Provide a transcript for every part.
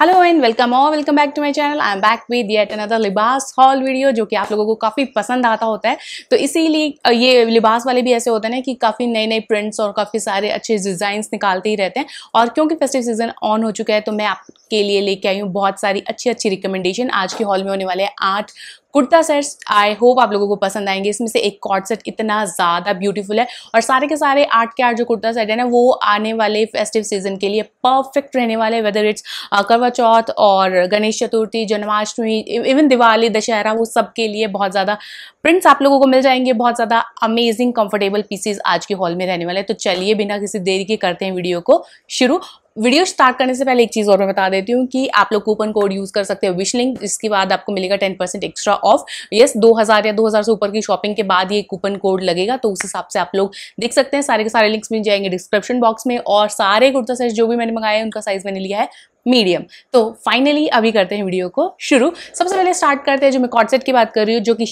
hello and welcome all welcome back to my channel I am back with yet another Libas haul video जो कि आप लोगों को काफ़ी पसंद आता होता है तो इसीलिए ये लिबास वाले भी ऐसे होते हैं कि काफ़ी नए नए प्रिंट्स और काफ़ी सारे अच्छे डिज़ाइंस निकालते ही रहते हैं और क्योंकि फेस्टिव सीजन ऑन हो चुका है तो मैं आपके लिए लेके आई हूँ बहुत सारी अच्छी अच्छी रिकमेंडेशन आज के हॉल में होने वाले आठ कुर्ता सेट्स आई होप आप लोगों को पसंद आएंगे इसमें से एक कॉर्ड सेट इतना ज़्यादा ब्यूटीफुल है और सारे के सारे आठ के आठ जो कुर्ता सेट है ना वो आने वाले फेस्टिव सीजन के लिए परफेक्ट रहने वाले वेदर इट्स करवा चौथ और गणेश चतुर्थी जन्माष्टमी इवन दिवाली दशहरा वो सब के लिए बहुत ज़्यादा प्रिंट्स आप लोगों को मिल जाएंगे बहुत ज़्यादा अमेजिंग कंफर्टेबल पीसेज आज के हॉल में रहने वाले हैं तो चलिए बिना किसी देरी के करते हैं वीडियो को शुरू वीडियो स्टार्ट करने से पहले एक चीज़ और मैं बता देती हूँ कि आप लोग कूपन कोड यूज़ कर सकते हो विश लिंक बाद आपको मिलेगा ten percent extra off yes दो हज़ार या दो हज़ार से ऊपर की शॉपिंग के बाद ये कूपन कोड लगेगा तो उस हिसाब से आप लोग देख सकते हैं सारे के सारे लिंक्स मिल जाएंगे डिस्क्रिप्शन बॉक्स में और सारे कुर्ता साइज जो भी मैंने मंगाए उनका साइज़ मैंने लिया है मीडियम तो फाइनली अभी करते हैं वीडियो को शुरू सबसे पहले स्टार्ट करते हैं जो मैं कॉर्डसेट की बात कर रही हूँ जो कि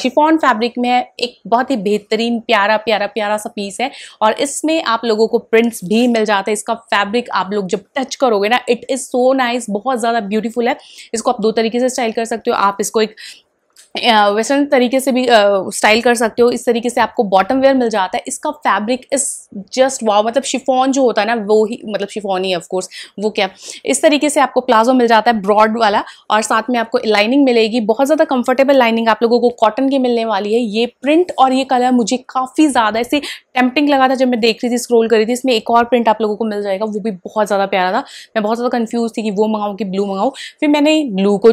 शिफॉन फैब्रिक में है एक बहुत ही बेहतरीन प्यारा प्यारा प्यारा सा पीस है और इसमें आप लोगों को प्रिंट्स भी मिल जाते हैं इसका फैब्रिक आप लोग जब टच करोगे ना इट इज़ सो नाइस बहुत ज़्यादा ब्यूटीफुल है इसको आप दो तरीके से स्टाइल कर सकते हो आप इसको एक वेस्टर्न तरीके से भी स्टाइल कर सकते हो इस तरीके से आपको बॉटम वेयर मिल जाता है इसका फैब्रिक इज जस्ट वाव मतलब शिफॉन जो होता है ना वो ही मतलब शिफॉन ही ऑफ ऑफकोर्स वो क्या इस तरीके से आपको प्लाजो मिल जाता है ब्रॉड वाला और साथ में आपको लाइनिंग मिलेगी बहुत ज़्यादा कंफर्टेबल लाइनिंग आप लोगों को कॉटन की मिलने वाली है ये प्रिंट और ये कलर मुझे काफ़ी ज़्यादा ऐसे टेम्पिंग लगा था जब मैं देख रही थी स्क्रोल कर रही थी इसमें एक और प्रिंट आप लोगों को मिल जाएगा वो भी बहुत ज़्यादा प्यारा था मैं बहुत ज़्यादा कन्फ्यूज़ थी कि वो मंगाऊँ कि ब्लू मंगाऊँ फिर मैंने ब्लू को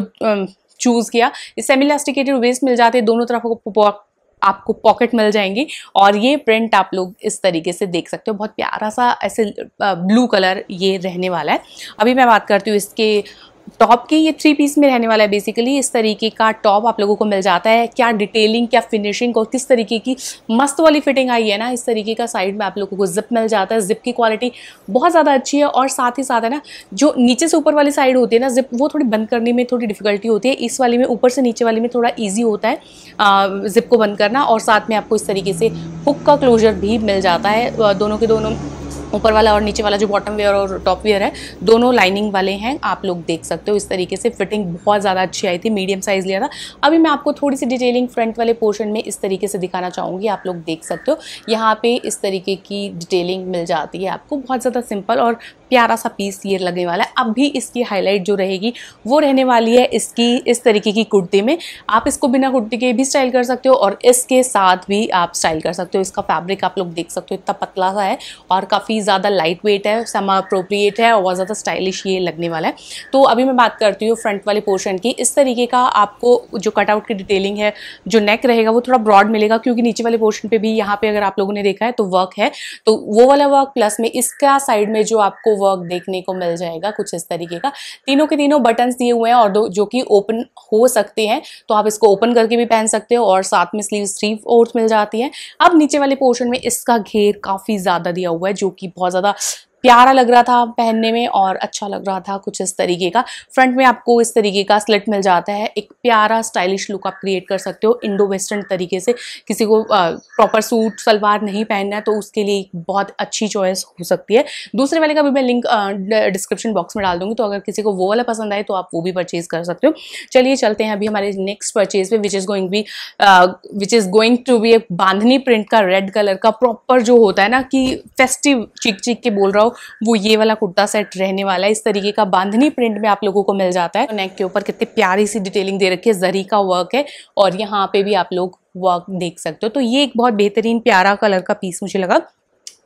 चूज़ किया इस सेमी इलास्टिकेटेड वेस्ट मिल जाते हैं दोनों तरफ आपको आपको पॉकेट मिल जाएंगी और ये प्रिंट आप लोग इस तरीके से देख सकते हो बहुत प्यारा सा ऐसे ब्लू कलर ये रहने वाला है अभी मैं बात करती हूँ इसके टॉप के ये थ्री पीस में रहने वाला है बेसिकली इस तरीके का टॉप आप लोगों को मिल जाता है क्या डिटेलिंग क्या फिनिशिंग और किस तरीके की मस्त वाली फिटिंग आई है ना इस तरीके का साइड में आप लोगों को जिप मिल जाता है जिप की क्वालिटी बहुत ज़्यादा अच्छी है और साथ ही साथ है ना जो नीचे से ऊपर वाली साइड होती है ना जिप वो थोड़ी बंद करने में थोड़ी डिफिकल्टी होती है इस वाली में ऊपर से नीचे वाली में थोड़ा ईजी होता है जिप को बंद करना और साथ में आपको इस तरीके से हुक का क्लोजर भी मिल जाता है दोनों के दोनों ऊपर वाला और नीचे वाला जो बॉटम वेयर और टॉप वेयर है दोनों लाइनिंग वाले हैं आप लोग देख सकते हो इस तरीके से फिटिंग बहुत ज़्यादा अच्छी आई थी मीडियम साइज़ लिया था अभी मैं आपको थोड़ी सी डिटेलिंग फ्रंट वाले पोर्शन में इस तरीके से दिखाना चाहूँगी आप लोग देख सकते हो यहाँ पे इस तरीके की डिटेलिंग मिल जाती है आपको बहुत ज़्यादा सिंपल और प्यारा सा पीस ये लगने वाला है अब भी इसकी हाईलाइट जो रहेगी वो रहने वाली है इसकी इस तरीके की कुर्ती में आप इसको बिना कुर्ती के भी स्टाइल कर सकते हो और इसके साथ भी आप स्टाइल कर सकते हो इसका फैब्रिक आप लोग देख सकते हो इतना पतला सा है और काफ़ी ज़्यादा लाइट वेट है समा अप्रोप्रिएट है और बहुत ज़्यादा स्टाइलिश ये लगने वाला है तो अभी मैं बात करती हूँ फ्रंट वाले पोर्शन की इस तरीके का आपको जो कटआउट की डिटेलिंग है जो नेक रहेगा वो थोड़ा ब्रॉड मिलेगा क्योंकि नीचे वाले पोर्शन पर भी यहाँ पे अगर आप लोगों ने देखा है तो वर्क है तो वो वाला वर्क प्लस में इसका साइड में जो आपको वर्क देखने को मिल जाएगा कुछ इस तरीके का तीनों के तीनों बटन्स दिए हुए हैं और जो कि ओपन हो सकते हैं तो आप इसको ओपन करके भी पहन सकते हो और साथ में स्लीव थ्री फोर्थ मिल जाती है अब नीचे वाले पोर्शन में इसका घेर काफ़ी ज़्यादा दिया हुआ है जो कि बहुत ज़्यादा प्यारा लग रहा था पहनने में और अच्छा लग रहा था कुछ इस तरीके का फ्रंट में आपको इस तरीके का स्लिट मिल जाता है एक प्यारा स्टाइलिश लुक आप क्रिएट कर सकते हो इंडो वेस्टर्न तरीके से किसी को प्रॉपर सूट सलवार नहीं पहनना है तो उसके लिए एक बहुत अच्छी चॉइस हो सकती है दूसरे वाले का भी मैं लिंक डिस्क्रिप्शन बॉक्स में डाल दूँगी तो अगर किसी को वो वाला पसंद आए तो आप वो भी परचेज़ कर सकते हो चलिए चलते हैं अभी हमारे नेक्स्ट परचेज़ पे which is going be which is going to be a bandhani print का रेड कलर का प्रॉपर जो होता है ना कि फेस्टिव चिक चिक के बोल रहा हो वो ये वाला कुर्ता सेट रहने वाला है इस तरीके का बांधनी प्रिंट में आप लोगों को मिल जाता है नेक के ऊपर कितनी प्यारी सी डिटेलिंग दे रखी है जरी का वर्क है और यहाँ पे भी आप लोग वर्क देख सकते हो तो ये एक बहुत बेहतरीन प्यारा कलर का पीस मुझे लगा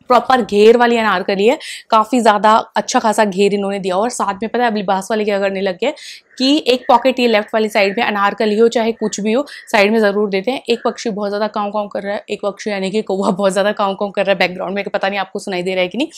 प्रॉपर घेर वाली अनारकली है काफ़ी ज़्यादा अच्छा खासा घेर इन्होंने दिया और साथ में पता है अब लिबास वाले के अगर नहीं लग गए कि एक पॉकेट ये लेफ्ट वाली साइड में अनारकली हो चाहे कुछ भी हो साइड में ज़रूर देते हैं एक पक्षी बहुत ज़्यादा काँव काँव कर रहा है एक पक्षी यानी कि कौवा बहुत ज़्यादा काँव काँव कर रहा है बैकग्राउंड में पता नहीं आपको सुनाई दे रहा है कि नहीं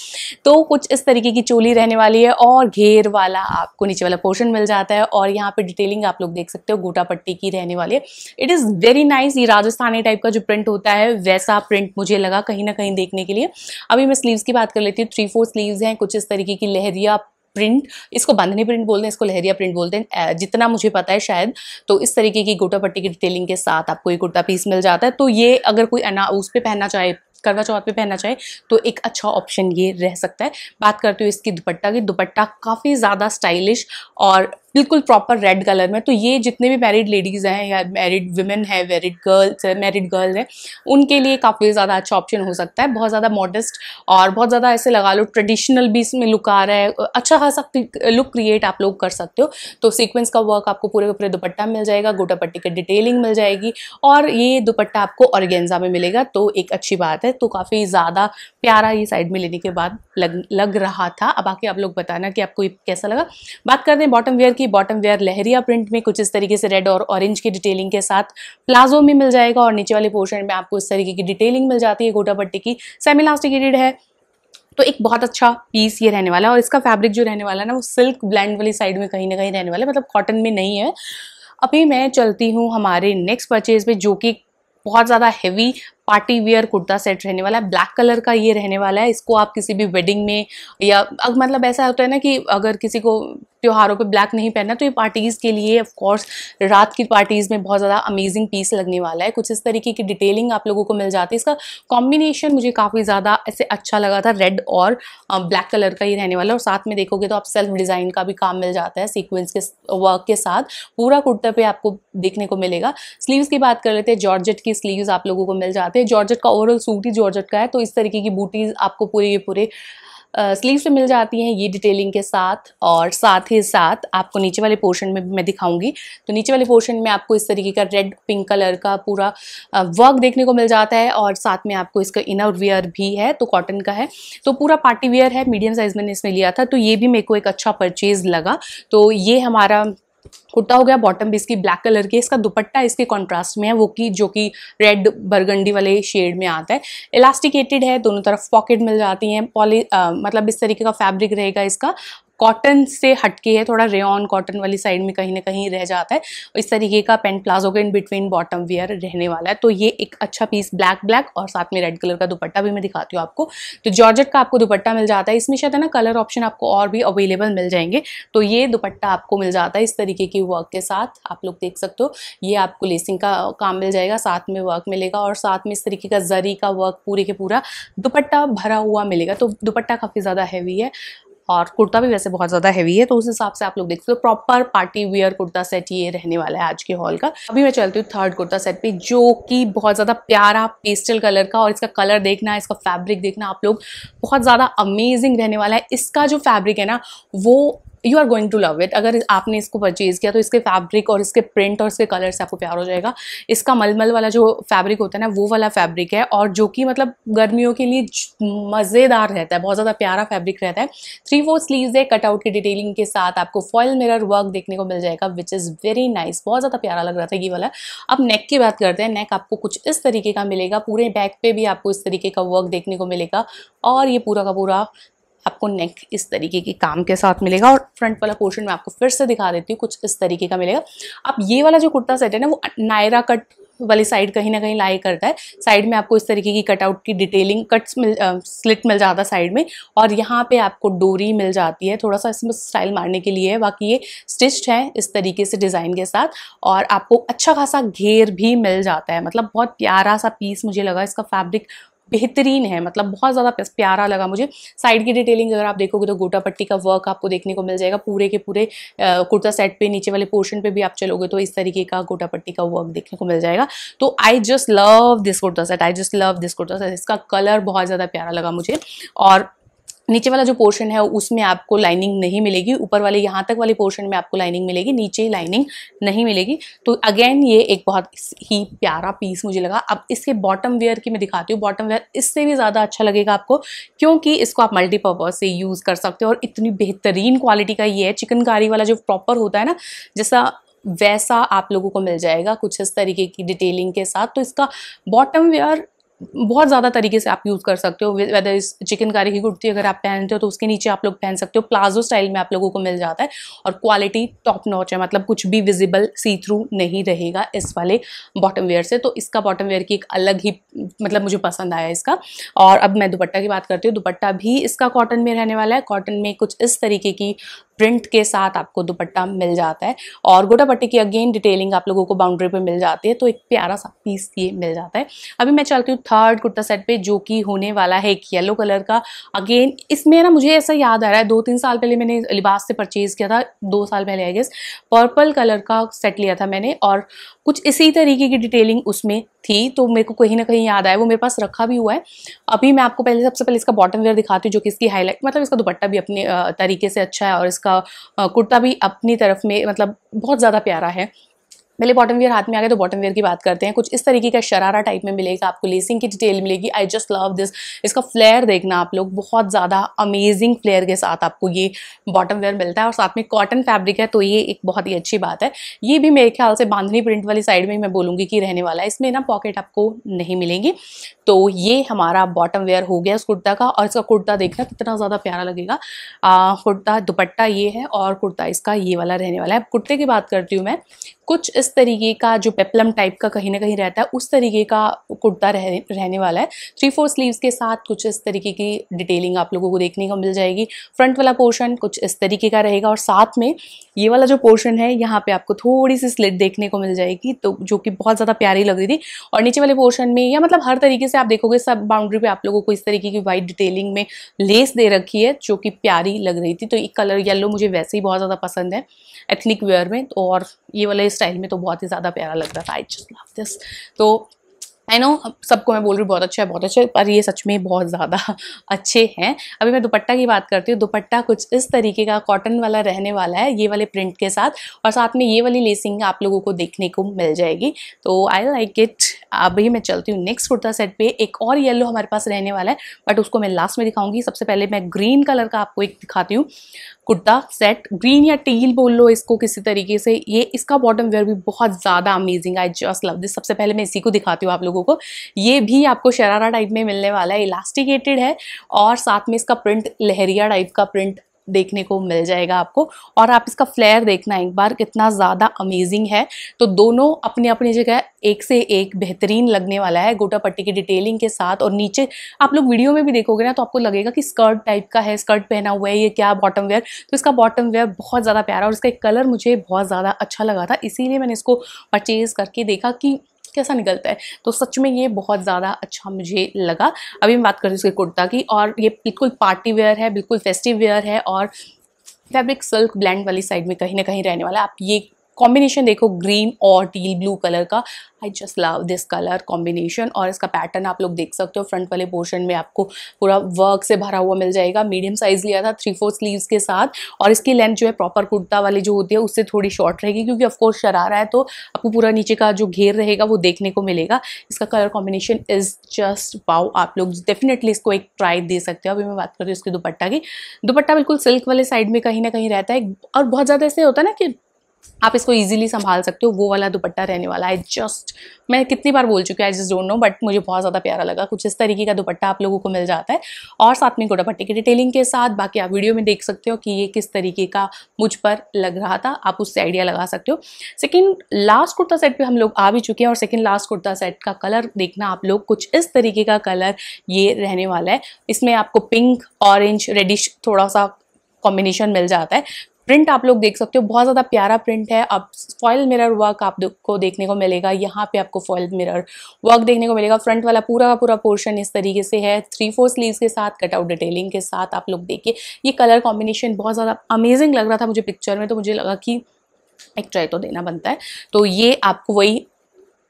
तो कुछ इस तरीके की चोली रहने वाली है और घेर वाला आपको नीचे वाला पोर्शन मिल जाता है और यहाँ पर डिटेलिंग आप लोग देख सकते हो गोटा पट्टी की रहने वाली है इट इज़ वेरी नाइस ये राजस्थानी टाइप का जो प्रिंट होता है वैसा प्रिंट मुझे लगा कहीं ना कहीं देखने के लिए अभी मैं स्लीव्स की बात कर लेती हूँ थ्री फोर स्लीव्स हैं कुछ इस तरीके की लहरिया प्रिंट इसको बांधनी प्रिंट बोलते हैं इसको लहरिया प्रिंट बोलते हैं जितना मुझे पता है शायद तो इस तरीके की गोटा पट्टी की डिटेलिंग के साथ आपको ये कुर्ता पीस मिल जाता है तो ये अगर कोई अना उस पर पहनना चाहे करवा चौथ पे पहनना चाहे तो एक अच्छा ऑप्शन ये रह सकता है बात करते हो इसकी दुपट्टा की दुपट्टा काफ़ी ज़्यादा स्टाइलिश और बिल्कुल प्रॉपर रेड कलर में तो ये जितने भी मैरिड लेडीज़ हैं या मैरिड वुमेन है मैरिड गर्ल्स है मैरिड गर्ल है उनके लिए काफ़ी ज़्यादा अच्छा ऑप्शन हो सकता है बहुत ज़्यादा मॉडस्ट और बहुत ज़्यादा ऐसे लगा लो ट्रेडिशनल भी इसमें लुक आ रहा है अच्छा खासा लुक क्रिएट आप लोग कर सकते हो तो सीक्वेंस का वर्क आपको पूरे पूरे दुपट्टा मिल जाएगा गोटा पट्टी की डिटेलिंग मिल जाएगी और ये दुपट्टा आपको ऑर्गेंजा में मिलेगा तो एक अच्छी बात है तो काफ़ी ज़्यादा प्यारा ये साइड में लेने के बाद लग लग रहा था अब आके आप लोग बताना कि आपको कैसा लगा बात करते हैं बॉटम वेयर की बॉटम वेयर लहरिया प्रिंट में कुछ इस तरीके से रेड और ऑरेंज की डिटेलिंग के साथ प्लाजो में मिल जाएगा और नीचे वाले पोर्शन में आपको इस तरीके की डिटेलिंग मिल जाती है गोटा पट्टी की सेमी लास्टिकेटेड है तो एक बहुत अच्छा पीस ये रहने वाला है और इसका फैब्रिक जो रहने वाला है ना वो सिल्क ब्लैंड वाली साइड में कहीं ना कहीं रहने वाला है मतलब कॉटन में नहीं है अभी मैं चलती हूँ हमारे नेक्स्ट परचेज पे जो कि बहुत ज़्यादा heavy party wear kurta set रहने वाला है ब्लैक कलर का ये रहने वाला है इसको आप किसी भी वेडिंग में या अब मतलब ऐसा होता है ना कि अगर किसी को त्योहारों पे ब्लैक नहीं पहनना तो ये पार्टीज़ के लिए ऑफ कोर्स रात की पार्टीज़ में बहुत ज़्यादा अमेजिंग पीस लगने वाला है कुछ इस तरीके की डिटेलिंग आप लोगों को मिल जाती है इसका कॉम्बिनेशन मुझे काफ़ी ज़्यादा ऐसे अच्छा लगा था रेड और ब्लैक कलर का ही रहने वाला है और साथ में देखोगे तो आप सेल्फ डिज़ाइन का भी काम मिल जाता है सीक्वेंस के वर्क के साथ पूरा कुर्ता पे आपको देखने को मिलेगा स्लीव्स की बात कर लेते हैं जॉर्जेट की स्लीव्स आप लोगों को मिल जाते हैं हैं जॉर्जट का ओवरऑल सूट ही जॉर्जट का है तो इस तरीके की बूटीज़ आपको पूरे के पूरे स्लीव uh, से मिल जाती हैं ये डिटेलिंग के साथ और साथ ही साथ आपको नीचे वाले पोर्शन में भी मैं दिखाऊंगी तो नीचे वाले पोर्शन में आपको इस तरीके का रेड पिंक कलर का पूरा वर्क देखने को मिल जाता है और साथ में आपको इसका इनर वियर भी है तो कॉटन का है तो पूरा पार्टी वियर है मीडियम साइज़ मैंने इसमें लिया था तो ये भी मेरे को एक अच्छा परचेज़ लगा तो ये हमारा कुर्ता हो गया बॉटम भी इसकी ब्लैक कलर की इसका दुपट्टा इसके कॉन्ट्रास्ट में है वो कि जो कि रेड बरगंडी वाले शेड में आता है इलास्टिकेटेड है दोनों तरफ पॉकेट मिल जाती हैं पॉली मतलब इस तरीके का फैब्रिक रहेगा इसका कॉटन से हटके है थोड़ा रेन कॉटन वाली साइड में कहीं ना कहीं रह जाता है इस तरीके का पेंट प्लाजो का इन बिटवीन बॉटम वेयर रहने वाला है तो ये एक अच्छा पीस ब्लैक ब्लैक और साथ में रेड कलर का दुपट्टा भी मैं दिखाती हूँ आपको तो जॉर्ज का आपको दुपट्टा मिल जाता है इसमें शायद है ना कलर ऑप्शन आपको और भी अवेलेबल मिल जाएंगे तो ये दुपट्टा आपको मिल जाता है इस तरीके की वर्क के साथ आप लोग देख सकते हो ये आपको लेसिंग का काम मिल जाएगा साथ में वर्क मिलेगा और साथ में इस तरीके का जरी का वर्क पूरे के पूरा दुपट्टा भरा हुआ मिलेगा तो दुपट्टा काफ़ी ज़्यादा हैवी है और कुर्ता भी वैसे बहुत ज़्यादा हैवी है तो उस हिसाब से आप लोग देख सकते हो तो proper party wear kurta set ये रहने वाला है आज के हॉल का अभी मैं चलती हूँ थर्ड कुर्ता सेट पे जो कि बहुत ज़्यादा प्यारा पेस्टल कलर का और इसका कलर देखना इसका फैब्रिक देखना आप लोग बहुत ज़्यादा अमेजिंग रहने वाला है इसका जो फैब्रिक है ना वो you are going to love it अगर आपने इसको परचेज़ किया तो इसके फैब्रिक और इसके प्रिंट और इसके कलर से आपको प्यार हो जाएगा इसका मलमल वाला जो फैब्रिक होता है ना वो वाला फैब्रिक है और जो कि मतलब गर्मियों के लिए मज़ेदार रहता है बहुत ज़्यादा प्यारा फैब्रिक रहता है थ्री फोर स्लीव्स है कटआउट की डिटेलिंग के साथ आपको फॉयल मिरर वर्क देखने को मिल जाएगा विच इज़ वेरी नाइस बहुत ज़्यादा प्यारा लग रहा था ये वाला अब नेक की बात करते हैं नेक आपको कुछ इस तरीके का मिलेगा पूरे बैक पे भी आपको इस तरीके का वर्क देखने को मिलेगा और ये पूरा का पूरा आपको नेक इस तरीके के काम के साथ मिलेगा और फ्रंट वाला पोर्शन मैं आपको फिर से दिखा देती हूँ कुछ इस तरीके का मिलेगा आप ये वाला जो कुर्ता सेट है ना वो नायरा कट वाली साइड कहीं ना कहीं लाई करता है साइड में आपको इस तरीके की कटआउट की डिटेलिंग कट्स मिल आ, स्लिट मिल जाता है साइड में और यहाँ पे आपको डोरी मिल जाती है थोड़ा सा इसमें स्टाइल मारने के लिए है बाकी ये स्टिच्ड है इस तरीके से डिज़ाइन के साथ और आपको अच्छा खासा घेर भी मिल जाता है मतलब बहुत प्यारा सा पीस मुझे लगा इसका फैब्रिक बेहतरीन है मतलब बहुत ज़्यादा प्यारा लगा मुझे साइड की डिटेलिंग अगर आप देखोगे तो गोटा पट्टी का वर्क आपको देखने को मिल जाएगा पूरे के पूरे कुर्ता सेट पे नीचे वाले पोर्शन पे भी आप चलोगे तो इस तरीके का गोटा पट्टी का वर्क देखने को मिल जाएगा तो I just love this kurta set I just love this kurta set इसका कलर बहुत ज़्यादा प्यारा लगा मुझे और नीचे वाला जो पोर्शन है उसमें आपको लाइनिंग नहीं मिलेगी ऊपर वाले यहाँ तक वाले पोर्शन में आपको लाइनिंग मिलेगी नीचे लाइनिंग नहीं मिलेगी तो अगेन ये एक बहुत ही प्यारा पीस मुझे लगा अब इसके बॉटम वेयर की मैं दिखाती हूँ बॉटम वेयर इससे भी ज़्यादा अच्छा लगेगा आपको क्योंकि इसको आप मल्टीपर्पज़ से यूज़ कर सकते हो और इतनी बेहतरीन क्वालिटी का ये है चिकनकारी वाला जो प्रॉपर होता है ना जैसा वैसा आप लोगों को मिल जाएगा कुछ इस तरीके की डिटेलिंग के साथ तो इसका बॉटम वेयर बहुत ज़्यादा तरीके से आप यूज़ कर सकते हो वेदर इस चिकनकारी की कुर्ती अगर आप पहनते हो तो उसके नीचे आप लोग पहन सकते हो प्लाजो स्टाइल में आप लोगों को मिल जाता है और क्वालिटी टॉप नॉच है मतलब कुछ भी विजिबल सी थ्रू नहीं रहेगा इस वाले बॉटम वेयर से तो इसका बॉटम वेयर की एक अलग ही मतलब मुझे पसंद आया इसका और अब मैं दुपट्टा की बात करती हूँ दुपट्टा भी इसका कॉटन में रहने वाला है कॉटन में कुछ इस तरीके की प्रिंट के साथ आपको दुपट्टा मिल जाता है और गोटापट्टी की अगेन डिटेलिंग आप लोगों को बाउंड्री पे मिल जाती है तो एक प्यारा सा पीस ये मिल जाता है अभी मैं चलती हूँ थर्ड कुर्ता सेट पे जो कि होने वाला है एक येलो कलर का अगेन इसमें ना मुझे ऐसा याद आ रहा है दो तीन साल पहले मैंने लिबास से परचेज़ किया था दो साल पहले आई गेस पर्पल कलर का सेट लिया था मैंने और कुछ इसी तरीके की डिटेलिंग उसमें थी तो मेरे को कहीं ना कहीं याद आया वो मेरे पास रखा भी हुआ है अभी मैं आपको पहले सबसे पहले इसका बॉटम वेयर दिखाती हूँ जो कि इसकी हाईलाइट मतलब इसका दुपट्टा भी अपने तरीके से अच्छा है और इसका इसका कुर्ता भी अपनी तरफ में मतलब बहुत ज़्यादा प्यारा है पहले बॉटम वेयर हाथ में आ गए तो बॉटम वेयर की बात करते हैं कुछ इस तरीके का शरारा टाइप में मिलेगा आपको लेसिंग की डिटेल मिलेगी आई जस्ट लव दिस इसका फ्लेयर देखना आप लोग बहुत ज़्यादा अमेजिंग फ्लेयर के साथ आपको ये बॉटम वेयर मिलता है और साथ में कॉटन फैब्रिक है तो ये एक बहुत ही अच्छी बात है ये भी मेरे ख्याल से बांधनी प्रिंट वाली साइड में मैं बोलूँगी कि रहने वाला है इसमें ना पॉकेट आपको नहीं मिलेंगी तो ये हमारा बॉटम वेयर हो गया इस कुर्ता का और इसका कुर्ता देखना कितना ज़्यादा प्यारा लगेगा कुर्ता दुपट्टा ये है और कुर्ता इसका ये वाला रहने वाला है कुर्ते की बात करती हूँ मैं कुछ इस तरीके का जो पेप्लम टाइप का कहीं ना कहीं रहता है उस तरीके का कुर्ता रह, रहने वाला है थ्री फोर स्लीव्स के साथ कुछ इस तरीके की डिटेलिंग आप लोगों को देखने को मिल जाएगी फ्रंट वाला पोर्शन कुछ इस तरीके का रहेगा और साथ में ये वाला जो पोर्शन है यहाँ पे आपको थोड़ी सी स्लिट देखने को मिल जाएगी तो जो कि बहुत ज़्यादा प्यारी लग रही थी और नीचे वाले पोर्शन में या मतलब हर तरीके से आप देखोगे सब बाउंड्री पे आप लोगों को इस तरीके की वाइट डिटेलिंग में लेस दे रखी है जो कि प्यारी लग रही थी तो ये कलर येलो मुझे वैसे ही बहुत ज़्यादा पसंद है एथनिक वेयर में तो और ये वाला स्टाइल में तो बहुत ही ज़्यादा प्यारा लग रहा था आई जस्ट लव दिस तो आई नो सबको मैं बोल रही हूँ बहुत अच्छा है बहुत अच्छा पर ये सच में बहुत ज़्यादा अच्छे हैं अभी मैं दुपट्टा की बात करती हूँ दुपट्टा कुछ इस तरीके का कॉटन वाला रहने वाला है ये वाले प्रिंट के साथ और साथ में ये वाली लेसिंग आप लोगों को देखने को मिल जाएगी तो आई लाइक इट अभी मैं चलती हूँ नेक्स्ट कुर्ता सेट पे एक और येलो हमारे पास रहने वाला है बट उसको मैं लास्ट में दिखाऊंगी सबसे पहले मैं ग्रीन कलर का आपको एक दिखाती हूँ कुर्ता सेट ग्रीन या टील बोल लो इसको किसी तरीके से ये इसका बॉटम वेयर भी बहुत ज़्यादा amazing I just love this सबसे पहले मैं इसी को दिखाती हूँ आप लोगों को ये भी आपको शरारा टाइप में मिलने वाला है इलास्टिकेटेड है और साथ में इसका प्रिंट लहरिया टाइप का प्रिंट देखने को मिल जाएगा आपको और आप इसका फ्लेयर देखना एक बार कितना ज़्यादा अमेजिंग है तो दोनों अपने अपनी जगह एक से एक बेहतरीन लगने वाला है गोटा पट्टी की डिटेलिंग के साथ और नीचे आप लोग वीडियो में भी देखोगे ना तो आपको लगेगा कि स्कर्ट टाइप का है स्कर्ट पहना हुआ है ये क्या बॉटम वेयर तो इसका बॉटम वेयर बहुत ज़्यादा प्यारा और इसका कलर मुझे बहुत ज़्यादा अच्छा लगा था इसीलिए मैंने इसको परचेज़ करके देखा कि कैसा निकलता है तो सच में ये बहुत ज़्यादा अच्छा मुझे लगा अभी मैं बात करती हूँ इसके कुर्ता की और ये बिल्कुल पार्टी वेयर है बिल्कुल फेस्टिव वेयर है और फैब्रिक सिल्क ब्लैंड वाली साइड में कहीं ना कहीं रहने वाला है आप ये कॉम्बिनेशन देखो ग्रीन और टील ब्लू कलर का I just love this colour combination और इसका पैटर्न आप लोग देख सकते हो फ्रंट वाले पोर्शन में आपको पूरा वर्क से भरा हुआ मिल जाएगा मीडियम साइज़ लिया था थ्री फोर स्लीव्स के साथ और इसकी लेंथ जो है प्रॉपर कुर्ता वाली जो होती है उससे थोड़ी शॉर्ट रहेगी क्योंकि ऑफकोर्स शरारा है तो आपको पूरा नीचे का जो घेर रहेगा वो देखने को मिलेगा इसका कलर कॉम्बिनेशन इज़ जस्ट पाओ आप लोग डेफिनेटली इसको एक ट्राई दे सकते हो अभी मैं बात कर रही हूँ इसके दुपट्टा की दुपट्टा बिल्कुल सिल्क वाले साइड में कहीं ना कहीं रहता है और बहुत ज़्यादा ऐसे होता है ना कि आप इसको इजीली संभाल सकते हो वो वाला दुपट्टा रहने वाला है जस्ट मैं कितनी बार बोल चुकी हूँ I just don't know but मुझे बहुत ज़्यादा प्यारा लगा कुछ इस तरीके का दुपट्टा आप लोगों को मिल जाता है और साथ में गोटा पट्टी की डिटेलिंग के साथ बाकी आप वीडियो में देख सकते हो कि ये किस तरीके का मुझ पर लग रहा था आप उससे आइडिया लगा सकते हो सेकेंड लास्ट कुर्ता सेट पर हम लोग आ भी चुके हैं और सेकेंड लास्ट कुर्ता सेट का कलर देखना आप लोग कुछ इस तरीके का कलर ये रहने वाला है इसमें आपको पिंक ऑरेंज रेडिश थोड़ा सा कॉम्बिनेशन मिल जाता है प्रिंट आप लोग देख सकते हो बहुत ज़्यादा प्यारा प्रिंट है अब फॉयल मिरर वर्क आपको देखने को मिलेगा यहाँ पे आपको फॉयल मिरर वर्क देखने को मिलेगा फ्रंट वाला पूरा का पूरा पोर्शन इस तरीके से है थ्री फोर स्लीव्स के साथ कटआउट डिटेलिंग के साथ आप लोग देखिए ये कलर कॉम्बिनेशन बहुत ज़्यादा अमेजिंग लग रहा था मुझे पिक्चर में तो मुझे लगा कि एक ट्राई तो देना बनता है तो ये आपको वही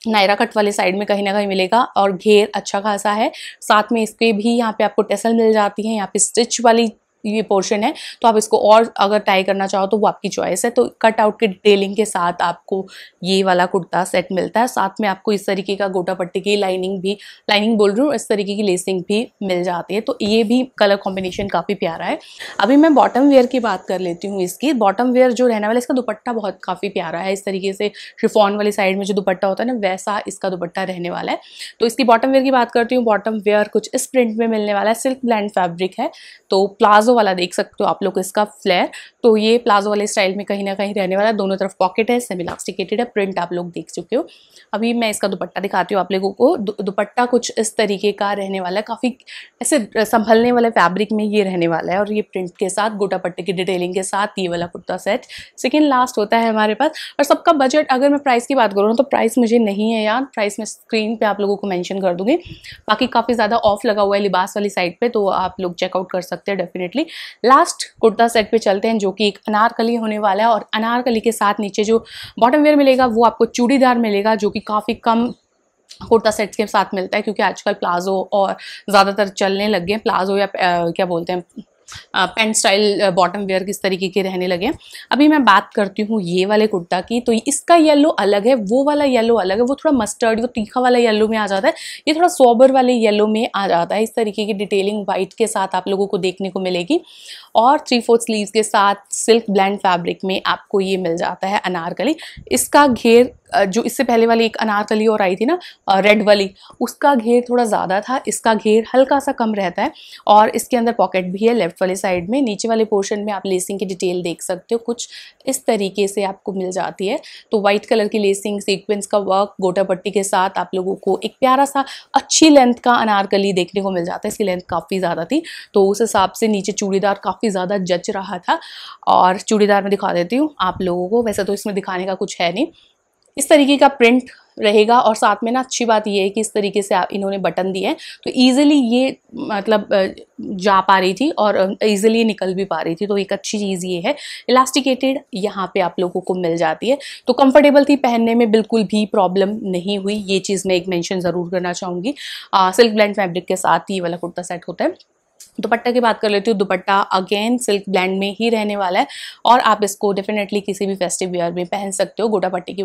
नायरा कट वाले साइड में कहीं ना कहीं मिलेगा और घेर अच्छा खासा है साथ में इसके भी यहाँ पे आपको टेसल मिल जाती है यहाँ पे स्टिच वाली ये पोर्शन है तो आप इसको और अगर टाई करना चाहो तो वो आपकी चॉइस है तो कट आउट के डिटेलिंग के साथ आपको ये वाला कुर्ता सेट मिलता है साथ में आपको इस तरीके का गोटा पट्टी की लाइनिंग भी लाइनिंग बोल रही हूँ इस तरीके की लेसिंग भी मिल जाती है तो ये भी कलर कॉम्बिनेशन काफ़ी प्यारा है अभी मैं बॉटम वेयर की बात कर लेती हूँ इसकी बॉटम वेयर जो रहने वाला इसका दुपट्टा बहुत काफ़ी प्यारा है इस तरीके से शिफॉन वाली साइड में जो दुपट्टा होता है ना वैसा इसका दुपट्टा रहने वाला है तो इसकी बॉटम वेयर की बात करती हूँ बॉटम वेयर कुछ इस प्रिंट में मिलने वाला है सिल्क ब्लैंड फैब्रिक है तो प्लाजो प्लाजो वाला देख सकते हो आप लोग इसका फ्लेयर तो ये प्लाजो वाले स्टाइल में कहीं ना कहीं रहने वाला दोनों तरफ पॉकेट है सेमी लास्टिकेटेड है प्रिंट आप लोग देख चुके हो अभी मैं इसका दुपट्टा दिखाती हूँ आप लोगों को दुपट्टा कुछ इस तरीके का रहने वाला है काफ़ी ऐसे संभलने वाले फैब्रिक में ये रहने वाला है और ये प्रिंट के साथ गोटा पट्टे की डिटेलिंग के साथ ये वाला कुर्ता सेट सेकेंड लास्ट होता है हमारे पास और सबका बजट अगर मैं प्राइस की बात करूँ तो प्राइस मुझे नहीं है यार प्राइस मैं स्क्रीन पर आप लोगों को मैंशन कर दूँगी बाकी काफ़ी ज़्यादा ऑफ लगा हुआ है लिबास वाली साइड पर तो आप लोग चेकआउट कर सकते हैं definitely definitely last kurta set पे चलते हैं जो कि एक अनारकली होने वाला है और अनारकली के साथ नीचे जो बॉटम वेयर मिलेगा वो आपको चूड़ीदार मिलेगा जो कि काफ़ी कम कुर्ता सेट्स के साथ मिलता है क्योंकि आजकल प्लाजो और ज़्यादातर चलने लग गए प्लाजो या आ, क्या बोलते हैं पेंट स्टाइल बॉटम वेयर किस तरीके के रहने लगे हैं अभी मैं बात करती हूँ ये वाले कुर्ता की तो इसका येलो अलग है वो वाला येलो अलग है वो थोड़ा मस्टर्ड वो तीखा वाला येलो में आ जाता है ये थोड़ा सोबर वाले येलो में आ जाता है इस तरीके की डिटेलिंग वाइट के साथ आप लोगों को देखने को मिलेगी और थ्री फोर्थ स्लीव के साथ सिल्क ब्लैंड फैब्रिक में आपको ये मिल जाता है अनारकली इसका घेर जो इससे पहले वाली एक अनारकली और आई थी ना रेड वाली उसका घेर थोड़ा ज़्यादा था इसका घेर हल्का सा कम रहता है और इसके अंदर पॉकेट भी है लेफ्ट वाले साइड में नीचे वाले पोर्शन में आप लेसिंग की डिटेल देख सकते हो कुछ इस तरीके से आपको मिल जाती है तो वाइट कलर की लेसिंग सीक्वेंस का वर्क गोटा पट्टी के साथ आप लोगों को एक प्यारा सा अच्छी लेंथ का अनारकली देखने को मिल जाता है इसकी लेंथ काफ़ी ज़्यादा थी तो उस हिसाब से नीचे चूड़ीदार काफ़ी ज़्यादा जच रहा था और चूड़ीदार में दिखा देती हूँ आप लोगों को वैसे तो इसमें दिखाने का कुछ है नहीं इस तरीके का प्रिंट रहेगा और साथ में ना अच्छी बात ये है कि इस तरीके से आप इन्होंने बटन दिए हैं तो ईजिली ये मतलब जा पा रही थी और ईजिली निकल भी पा रही थी तो एक अच्छी चीज़ ये है इलास्टिकेटेड यहाँ पे आप लोगों को मिल जाती है तो कंफर्टेबल थी पहनने में बिल्कुल भी प्रॉब्लम नहीं हुई ये चीज़ मैं एक मैंशन ज़रूर करना चाहूँगी सिल्क ब्लैंड फैब्रिक के साथ ही वाला कुर्ता सेट होता है दुपट्टा की बात कर लेती हूँ दुपट्टा अगेन सिल्क ब्लैंड में ही रहने वाला है और आप इसको डेफिनेटली किसी भी फेस्टिव वेयर में पहन सकते हो गोटा पट्टी की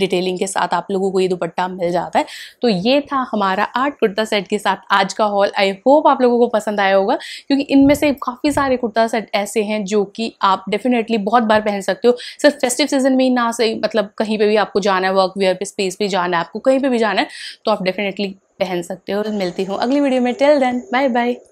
डिटेलिंग के साथ आप लोगों को ये दुपट्टा मिल जाता है तो ये था हमारा आठ कुर्ता सेट के साथ आज का हॉल आई होप आप लोगों को पसंद आया होगा क्योंकि इनमें से काफ़ी सारे कुर्ता सेट ऐसे हैं जो कि आप डेफिनेटली बहुत बार पहन सकते हो सिर्फ फेस्टिव सीजन में ही ना सही मतलब कहीं पर भी आपको जाना है वर्क वेयर पर स्पेस पर जाना है आपको कहीं पर भी जाना है तो आप डेफिनेटली पहन सकते हो मिलती हूँ अगली वीडियो में टेल देन बाय बाय